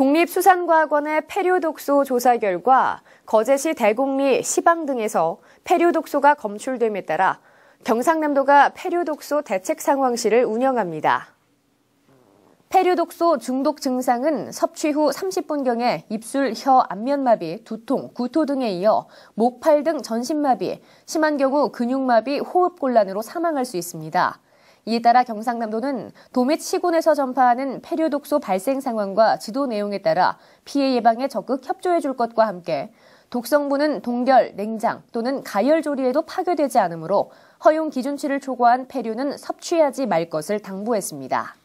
국립수산과학원의 폐류독소 조사 결과 거제시 대곡리 시방 등에서 폐류독소가 검출됨에 따라 경상남도가 폐류독소 대책 상황실을 운영합니다. 폐류독소 중독 증상은 섭취 후 30분경에 입술, 혀, 안면마비, 두통, 구토 등에 이어 목, 팔 등 전신마비, 심한 경우 근육마비, 호흡곤란으로 사망할 수 있습니다. 이에 따라 경상남도는 도매치군에서 전파하는 폐류 독소 발생 상황과 지도 내용에 따라 피해 예방에 적극 협조해 줄 것과 함께 독성분은 동결, 냉장 또는 가열 조리에도 파괴되지 않으므로 허용 기준치를 초과한 폐류는 섭취하지 말 것을 당부했습니다.